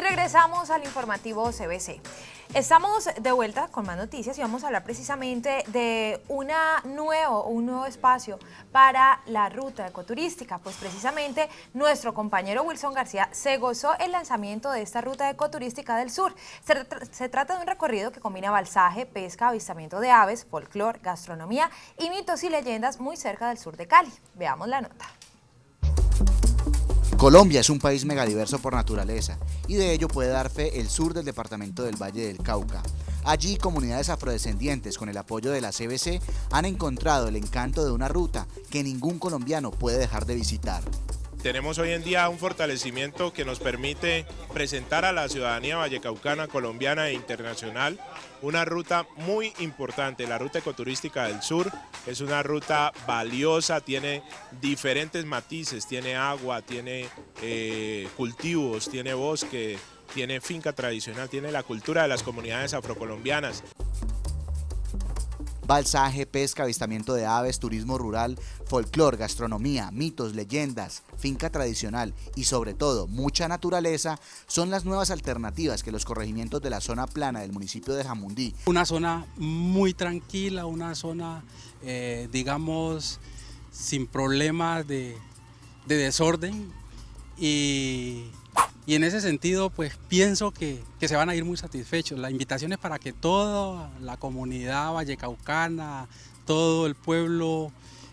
Y regresamos al informativo CBC. Estamos de vuelta con más noticias y vamos a hablar precisamente de una nuevo, un nuevo espacio para la ruta ecoturística. Pues precisamente nuestro compañero Wilson García se gozó el lanzamiento de esta ruta ecoturística del sur. Se, trata de un recorrido que combina balsaje, pesca, avistamiento de aves, folclor, gastronomía y mitos y leyendas muy cerca del sur de Cali. Veamos la nota. Colombia es un país megadiverso por naturaleza y de ello puede dar fe el sur del departamento del Valle del Cauca. Allí comunidades afrodescendientes con el apoyo de la CBC han encontrado el encanto de una ruta que ningún colombiano puede dejar de visitar tenemos hoy en día un fortalecimiento que nos permite presentar a la ciudadanía vallecaucana, colombiana e internacional una ruta muy importante, la ruta ecoturística del sur. Es una ruta valiosa, tiene diferentes matices, tiene agua, tiene eh, cultivos, tiene bosque, tiene finca tradicional, tiene la cultura de las comunidades afrocolombianas balsaje, pesca, avistamiento de aves, turismo rural, folclor, gastronomía, mitos, leyendas, finca tradicional y sobre todo mucha naturaleza son las nuevas alternativas que los corregimientos de la zona plana del municipio de Jamundí. Una zona muy tranquila, una zona eh, digamos sin problemas de, de desorden y y en ese sentido, pues pienso que, se van a ir muy satisfechos. La invitación es para que toda la comunidad vallecaucana, todo el pueblo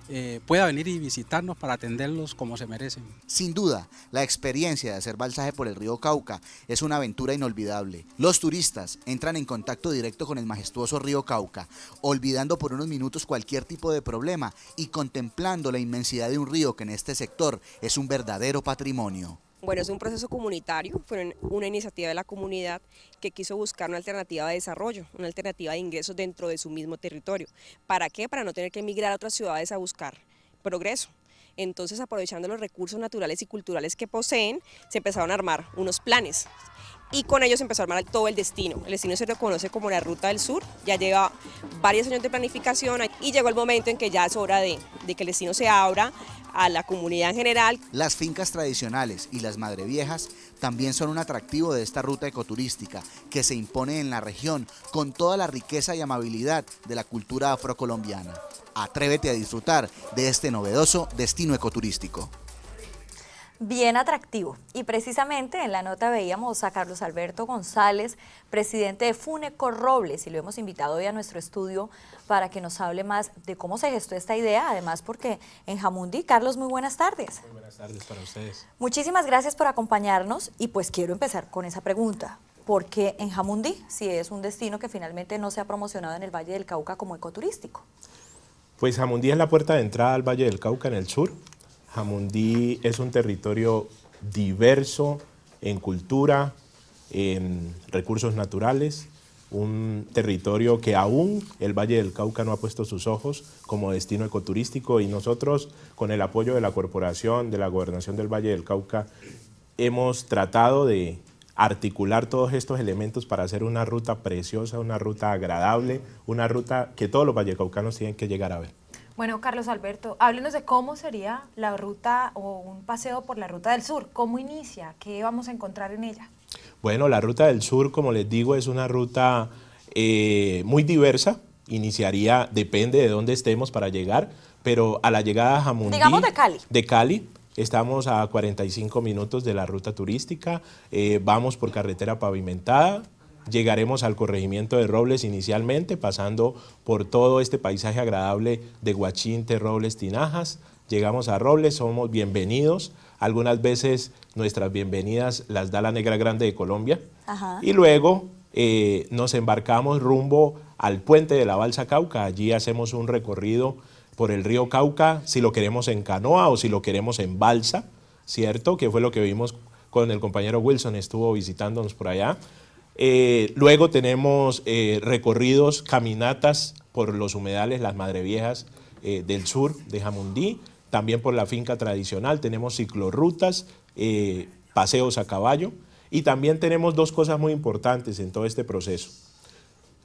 eh, pueda venir y visitarnos para atenderlos como se merecen. Sin duda, la experiencia de hacer balsaje por el río Cauca es una aventura inolvidable. Los turistas entran en contacto directo con el majestuoso río Cauca, olvidando por unos minutos cualquier tipo de problema y contemplando la inmensidad de un río que en este sector es un verdadero patrimonio. Bueno, es un proceso comunitario, fue una iniciativa de la comunidad que quiso buscar una alternativa de desarrollo, una alternativa de ingresos dentro de su mismo territorio. ¿Para qué? Para no tener que emigrar a otras ciudades a buscar progreso. Entonces, aprovechando los recursos naturales y culturales que poseen, se empezaron a armar unos planes y con ellos empezó a armar todo el destino. El destino se reconoce como la Ruta del Sur, ya lleva varios años de planificación y llegó el momento en que ya es hora de, de que el destino se abra a la comunidad en general. Las fincas tradicionales y las madreviejas también son un atractivo de esta ruta ecoturística que se impone en la región con toda la riqueza y amabilidad de la cultura afrocolombiana. Atrévete a disfrutar de este novedoso destino ecoturístico bien atractivo. Y precisamente en la nota veíamos a Carlos Alberto González, presidente de Funeco Robles, y lo hemos invitado hoy a nuestro estudio para que nos hable más de cómo se gestó esta idea, además porque en Jamundí, Carlos, muy buenas tardes. Muy buenas tardes para ustedes. Muchísimas gracias por acompañarnos y pues quiero empezar con esa pregunta. ¿Por qué en Jamundí, si es un destino que finalmente no se ha promocionado en el Valle del Cauca como ecoturístico? Pues Jamundí es la puerta de entrada al Valle del Cauca en el sur. Jamundí es un territorio diverso en cultura, en recursos naturales, un territorio que aún el Valle del Cauca no ha puesto sus ojos como destino ecoturístico y nosotros con el apoyo de la corporación, de la gobernación del Valle del Cauca, hemos tratado de articular todos estos elementos para hacer una ruta preciosa, una ruta agradable, una ruta que todos los vallecaucanos tienen que llegar a ver. Bueno, Carlos Alberto, háblenos de cómo sería la ruta o un paseo por la Ruta del Sur, cómo inicia, qué vamos a encontrar en ella. Bueno, la Ruta del Sur, como les digo, es una ruta eh, muy diversa, iniciaría, depende de dónde estemos para llegar, pero a la llegada a Jamundí... de Cali. De Cali, Estamos a 45 minutos de la ruta turística, eh, vamos por carretera pavimentada, llegaremos al corregimiento de Robles inicialmente, pasando por todo este paisaje agradable de Guachinte, Robles, Tinajas. Llegamos a Robles, somos bienvenidos. Algunas veces nuestras bienvenidas las da la Negra Grande de Colombia. Y luego eh, nos embarcamos rumbo al puente de la Balsa Cauca. Allí hacemos un recorrido por el río Cauca, si lo queremos en canoa o si lo queremos en balsa, ¿cierto? Que fue lo que vimos con el compañero Wilson, estuvo visitándonos por allá. Eh, luego tenemos eh, recorridos, caminatas por los humedales, las madreviejas viejas eh, del sur de Jamundí, también por la finca tradicional, tenemos ciclorrutas, paseos a caballo y también tenemos dos cosas muy importantes en todo este proceso.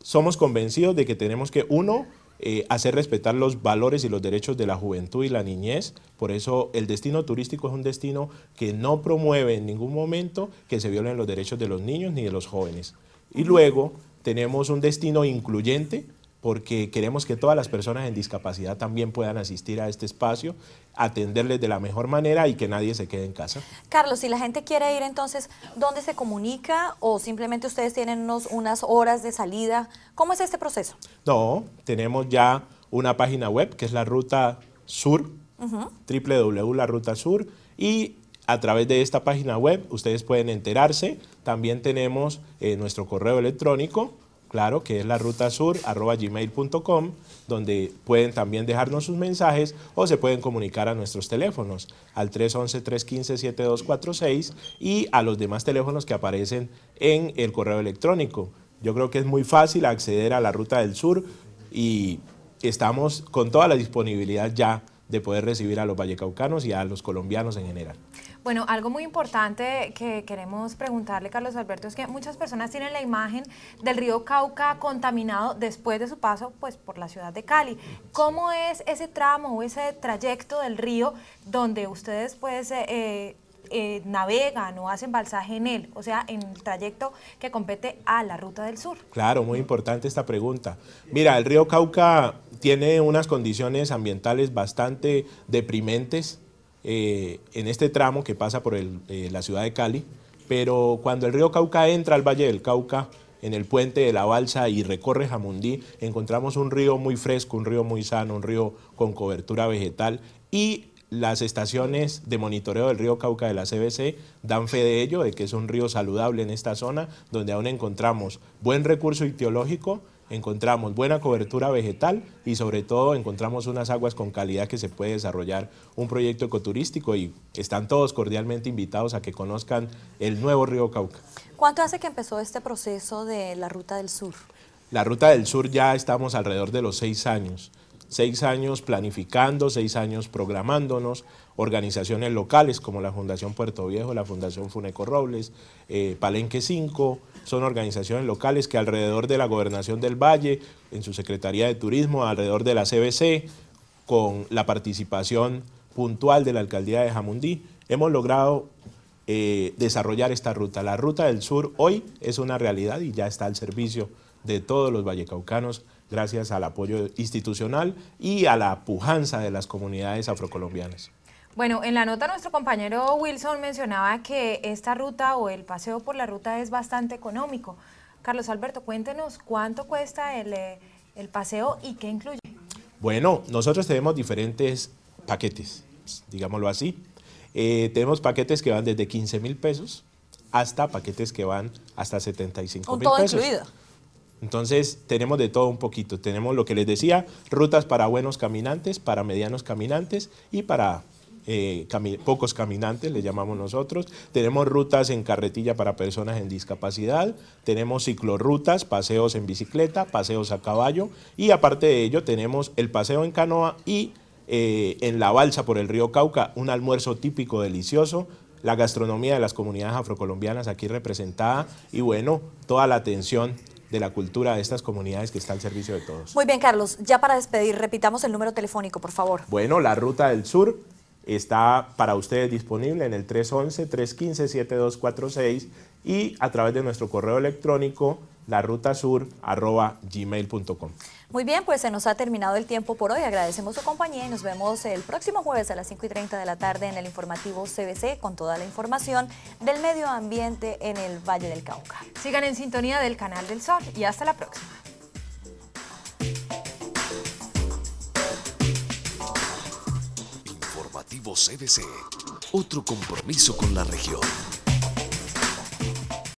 Somos convencidos de que tenemos que, uno, eh, hacer respetar los valores y los derechos de la juventud y la niñez. Por eso el destino turístico es un destino que no promueve en ningún momento que se violen los derechos de los niños ni de los jóvenes. Y luego tenemos un destino incluyente porque queremos que todas las personas en discapacidad también puedan asistir a este espacio, atenderles de la mejor manera y que nadie se quede en casa. Carlos, si la gente quiere ir entonces, ¿dónde se comunica o simplemente ustedes tienen unas horas de salida? ¿Cómo es este proceso? No, tenemos ya una página web que es la Ruta Sur, www.laRutaSur, y a través de esta página web ustedes pueden enterarse. También tenemos eh, nuestro correo electrónico claro, que es la ruta sur gmail.com, donde pueden también dejarnos sus mensajes o se pueden comunicar a nuestros teléfonos al 311-315-7246 y a los demás teléfonos que aparecen en el correo electrónico. Yo creo que es muy fácil acceder a la ruta del sur y estamos con toda la disponibilidad ya de poder recibir a los vallecaucanos y a los colombianos en general. Bueno, algo muy importante que queremos preguntarle, Carlos Alberto, es que muchas personas tienen la imagen del río Cauca contaminado después de su paso pues, por la ciudad de Cali. ¿Cómo es ese tramo o ese trayecto del río donde ustedes pues, eh, eh, eh, navegan o hacen balsaje en él, o sea, en el trayecto que compete a la Ruta del Sur? Claro, muy importante esta pregunta. Mira, el río Cauca tiene unas condiciones ambientales bastante deprimentes eh, en este tramo que pasa por eh, la ciudad de Cali, pero cuando el río Cauca entra al Valle del Cauca, en el puente de la balsa y recorre Jamundí, encontramos un río muy fresco, un río muy sano, un río con cobertura vegetal y las estaciones de monitoreo del río Cauca de la CBC dan fe de ello, de que es un río saludable en esta zona, donde aún encontramos buen recurso ictiológico, encontramos buena cobertura vegetal y sobre todo encontramos unas aguas con calidad que se puede desarrollar un proyecto ecoturístico y están todos cordialmente invitados a que conozcan el nuevo río Cauca. ¿Cuánto hace que empezó este proceso de la Ruta del Sur? La Ruta del Sur ya estamos alrededor de los seis años seis años planificando, seis años programándonos, organizaciones locales como la Fundación Puerto Viejo, la Fundación Funeco Robles, eh, Palenque 5, son organizaciones locales que alrededor de la Gobernación del Valle, en su Secretaría de Turismo, alrededor de la CBC, con la participación puntual de la Alcaldía de Jamundí, hemos logrado eh, desarrollar esta ruta. La Ruta del Sur hoy es una realidad y ya está al servicio de todos los vallecaucanos gracias al apoyo institucional y a la pujanza de las comunidades afrocolombianas. Bueno, en la nota nuestro compañero Wilson mencionaba que esta ruta o el paseo por la ruta es bastante económico. Carlos Alberto, cuéntenos cuánto cuesta el, eh, el paseo y qué incluye. Bueno, nosotros tenemos diferentes paquetes, digámoslo así. Eh, tenemos paquetes que van desde 15 mil pesos hasta paquetes que van hasta 75 mil pesos. todo incluido. Entonces tenemos de todo un poquito. Tenemos lo que les decía, rutas para buenos caminantes, para medianos caminantes y para eh, pocos caminantes, le llamamos nosotros. Tenemos rutas en carretilla para personas en discapacidad, tenemos ciclorrutas, paseos en bicicleta, paseos a caballo y aparte de ello tenemos el paseo en canoa y eh, en la balsa por el río Cauca, un almuerzo típico delicioso. La gastronomía de las comunidades afrocolombianas aquí representada y bueno, toda la atención de la cultura de estas comunidades que está al servicio de todos. Muy bien, Carlos. Ya para despedir, repitamos el número telefónico, por favor. Bueno, la Ruta del Sur, está para ustedes disponible en el 311-315-7246 y a través de nuestro correo electrónico larutasur.gmail.com. Muy bien, pues se nos ha terminado el tiempo por hoy. Agradecemos su compañía y nos vemos el próximo jueves a las 5 y 30 de la tarde en el informativo CBC con toda la información del medio ambiente en el Valle del Cauca. Sigan en sintonía del Canal del Sol y hasta la próxima. vos EBC, otro compromiso con la región.